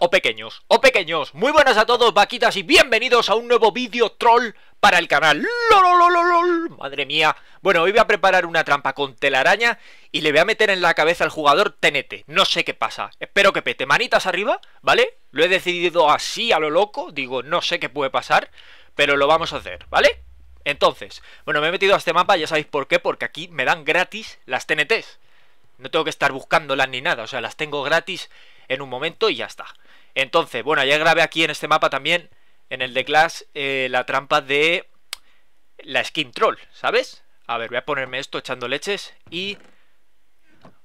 o pequeños, o pequeños. Muy buenas a todos, vaquitas, y bienvenidos a un nuevo vídeo troll para el canal. Madre mía. Bueno, hoy voy a preparar una trampa con telaraña y le voy a meter en la cabeza al jugador TNT No sé qué pasa. Espero que pete. Manitas arriba, ¿vale? Lo he decidido así a lo loco. Digo, no sé qué puede pasar, pero lo vamos a hacer, ¿vale? Entonces, bueno, me he metido a este mapa, ya sabéis por qué, porque aquí me dan gratis las TNTs. No tengo que estar buscándolas ni nada, o sea, las tengo gratis en un momento y ya está. Entonces, bueno, ya grabé aquí en este mapa también, en el de Clash, eh, la trampa de la skin troll, ¿sabes? A ver, voy a ponerme esto echando leches y...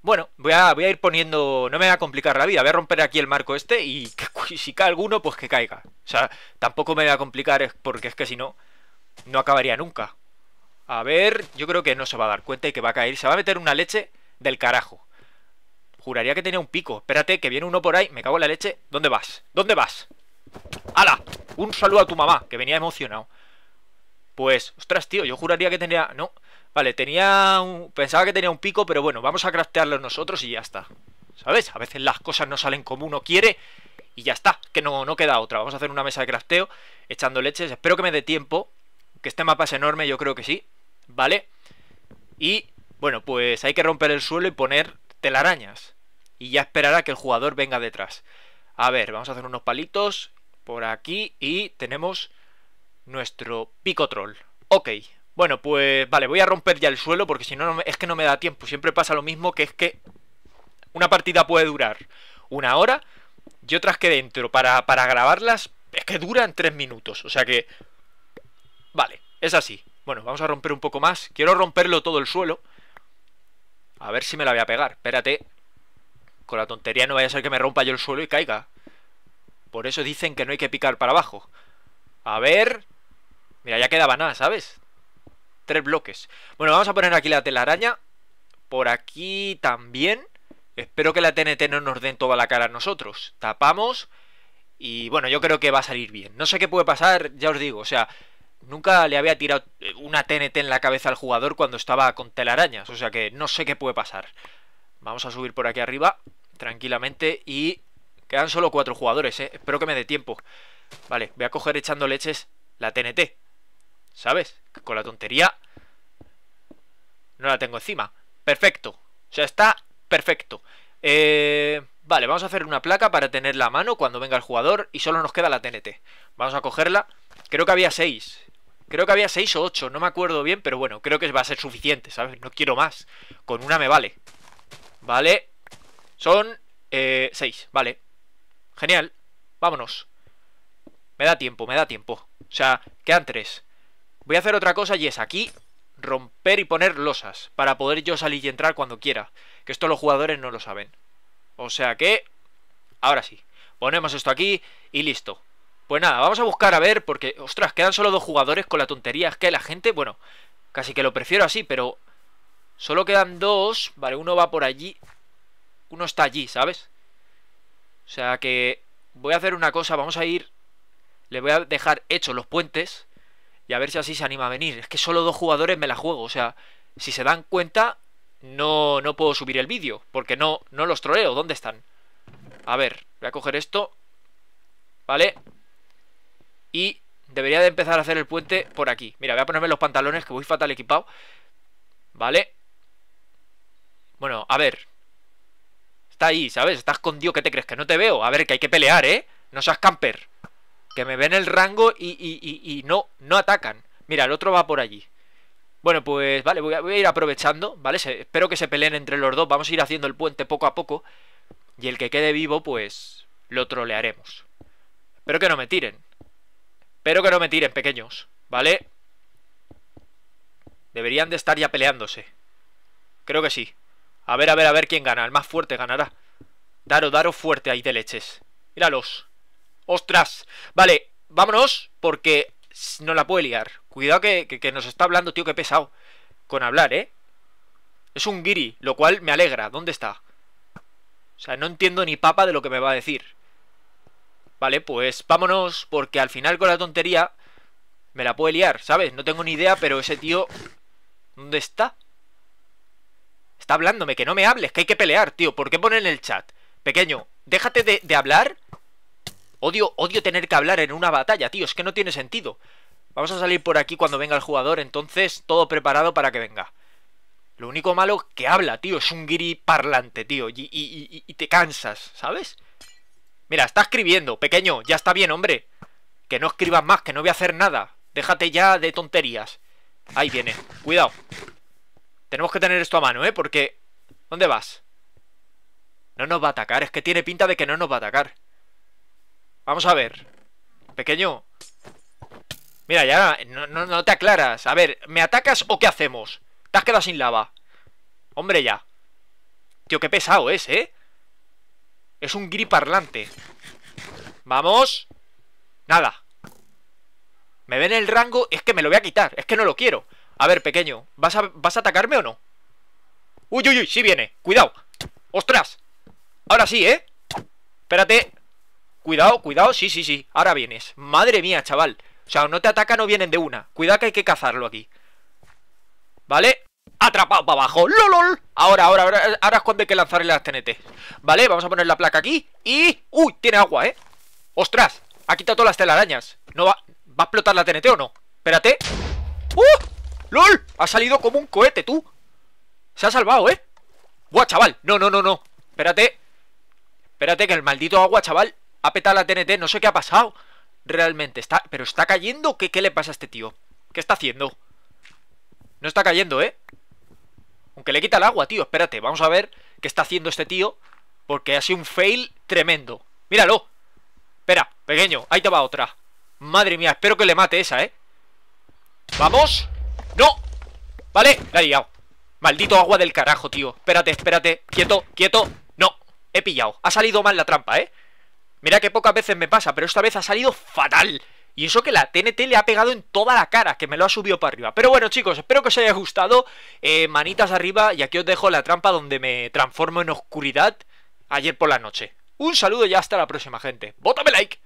Bueno, voy a, ir poniendo... No me va a complicar la vida, voy a romper aquí el marco este y que, si cae alguno, pues que caiga. O sea, tampoco me va a complicar porque es que si no, no acabaría nunca. A ver, yo creo que no se va a dar cuenta y que va a caer. Se va a meter una leche del carajo. Juraría que tenía un pico. Espérate, que viene uno por ahí. Me cago en la leche. ¿Dónde vas? ¿Dónde vas? ¡Hala! Un saludo a tu mamá, que venía emocionado. Pues, ostras, tío, yo juraría que tenía... No, vale, tenía un... Pensaba que tenía un pico, pero bueno, vamos a craftearlo nosotros y ya está. ¿Sabes? A veces las cosas no salen como uno quiere y ya está, que no, no queda otra. Vamos a hacer una mesa de crafteo echando leches. Espero que me dé tiempo, que este mapa es enorme, yo creo que sí, ¿vale? Y, bueno, pues hay que romper el suelo y poner telarañas. Y ya esperará que el jugador venga detrás. A ver, vamos a hacer unos palitos por aquí y tenemos nuestro pico troll. Ok, bueno, pues vale, voy a romper ya el suelo porque si no, es que no me da tiempo. Siempre pasa lo mismo que es que una partida puede durar una hora y otras que dentro para, para grabarlas es que duran tres minutos. O sea que... Vale, es así. Bueno, vamos a romper un poco más. Quiero romperlo todo el suelo a ver si me la voy a pegar. Espérate. Con la tontería no vaya a ser que me rompa yo el suelo y caiga. Por eso dicen que no hay que picar para abajo. A ver... Mira, ya quedaba nada, ¿sabes? Tres bloques. Bueno, vamos a poner aquí la telaraña. Por aquí también. Espero que la TNT no nos den toda la cara a nosotros. Tapamos. Y bueno, yo creo que va a salir bien. No sé qué puede pasar, ya os digo. O sea, Nunca le había tirado eh, una TNT en la cabeza al jugador cuando estaba con telarañas. O sea que no sé qué puede pasar. Vamos a subir por aquí arriba, tranquilamente. Y quedan solo cuatro jugadores, ¿eh? Espero que me dé tiempo. Vale, voy a coger echando leches la TNT. ¿Sabes? Con la tontería no la tengo encima. Perfecto. O sea, está perfecto. Eh, vale, vamos a hacer una placa para tenerla a mano cuando venga el jugador y solo nos queda la TNT. Vamos a cogerla. Creo que había seis. Creo que había 6 o 8, no me acuerdo bien, pero bueno, creo que va a ser suficiente, ¿sabes? No quiero más. Con una me vale. Vale. Son eh, vale. Genial. Vámonos. Me da tiempo, me da tiempo. O sea, quedan 3. Voy a hacer otra cosa y es aquí romper y poner losas para poder yo salir y entrar cuando quiera. Que esto los jugadores no lo saben. O sea que... Ahora sí. Ponemos esto aquí y listo. Pues nada, vamos a buscar a ver, porque, ostras, quedan solo dos jugadores con la tontería. Es que la gente, bueno, casi que lo prefiero así, pero solo quedan dos. Vale, uno va por allí. Uno está allí, ¿sabes? O sea que voy a hacer una cosa, vamos a ir... Le voy a dejar hechos los puentes y a ver si así se anima a venir. Es que solo dos jugadores me la juego, o sea, si se dan cuenta, no, no puedo subir el vídeo, porque no, no los troleo. ¿Dónde están? A ver, voy a coger esto. Vale, y debería de empezar a hacer el puente por aquí. Mira, voy a ponerme los pantalones que voy fatal equipado. ¿Vale? Bueno, a ver. Está ahí, ¿sabes? Está escondido. ¿Qué te crees? Que no te veo. A ver, que hay que pelear, ¿eh? No seas camper. Que me ven el rango y, no, no atacan. Mira, el otro va por allí. Bueno, pues vale, voy a, ir aprovechando, ¿vale? espero que se peleen entre los dos. Vamos a ir haciendo el puente poco a poco. Y el que quede vivo, pues lo trolearemos. Espero que no me tiren. Espero que no me tiren, pequeños, ¿vale? Deberían de estar ya peleándose. Creo que sí. A ver, a ver, a ver quién gana. El más fuerte ganará. Daro, daro fuerte ahí de leches. Míralos. ¡Ostras! Vale, vámonos porque no la puede liar. Cuidado que, que, nos está hablando, tío, que pesado. Con hablar, ¿eh? Es un giri, lo cual me alegra. ¿Dónde está? O sea, no entiendo ni papa de lo que me va a decir. Vale, pues vámonos, porque al final con la tontería me la puede liar, ¿sabes? No tengo ni idea, pero ese tío... ¿Dónde está? Está hablándome, que no me hables, que hay que pelear, tío. ¿Por qué pone en el chat? Pequeño, déjate de, hablar. Odio, odio tener que hablar en una batalla, tío. Es que no tiene sentido. Vamos a salir por aquí cuando venga el jugador, entonces todo preparado para que venga. Lo único malo que habla, tío, es un guiri parlante, tío, y, y, y, y te cansas, ¿sabes? Mira, está escribiendo, pequeño, ya está bien, hombre. Que no escribas más, que no voy a hacer nada. Déjate ya de tonterías. Ahí viene, cuidado. Tenemos que tener esto a mano, ¿eh? Porque... ¿Dónde vas? No nos va a atacar, es que tiene pinta de que no nos va a atacar. Vamos a ver. Pequeño. Mira, ya no, te aclaras. A ver, ¿me atacas o qué hacemos? Te has quedado sin lava. Hombre, ya. Tío, qué pesado es, ¿eh? Es un griparlante. Vamos Nada Me ven el rango, es que me lo voy a quitar Es que no lo quiero A ver, pequeño, ¿vas a, ¿vas a atacarme o no? Uy, uy, uy, sí viene, cuidado ¡Ostras! Ahora sí, ¿eh? Espérate Cuidado, cuidado, sí, sí, sí Ahora vienes Madre mía, chaval O sea, no te ataca, no vienen de una Cuidado que hay que cazarlo aquí ¿Vale? Atrapado para abajo, lolol Ahora, ahora, ahora, ahora es cuando hay que lanzarle la TNT Vale, vamos a poner la placa aquí Y, uy, tiene agua, eh Ostras, ha quitado todas las telarañas No va, va a explotar la TNT o no Espérate ¡Uh! ¡Lol! Ha salido como un cohete, tú Se ha salvado, eh Buah, chaval, no, no, no, no Espérate Espérate que el maldito agua, chaval Ha petado la TNT, no sé qué ha pasado Realmente, está, pero está cayendo ¿Qué, qué le pasa a este tío? ¿Qué está haciendo? No está cayendo, ¿eh? Aunque le quita el agua, tío. Espérate, vamos a ver qué está haciendo este tío. Porque ha sido un fail tremendo. ¡Míralo! Espera, pequeño, ahí te va otra. Madre mía, espero que le mate esa, ¿eh? ¡Vamos! ¡No! Vale, la he liado. Maldito agua del carajo, tío. Espérate, espérate. Quieto, quieto. No, he pillado. Ha salido mal la trampa, ¿eh? Mira que pocas veces me pasa, pero esta vez ha salido fatal. Y eso que la TNT le ha pegado en toda la cara, que me lo ha subido para arriba. Pero bueno, chicos, espero que os haya gustado. Eh, manitas arriba y aquí os dejo la trampa donde me transformo en oscuridad ayer por la noche. Un saludo y hasta la próxima, gente. ¡Bótame like!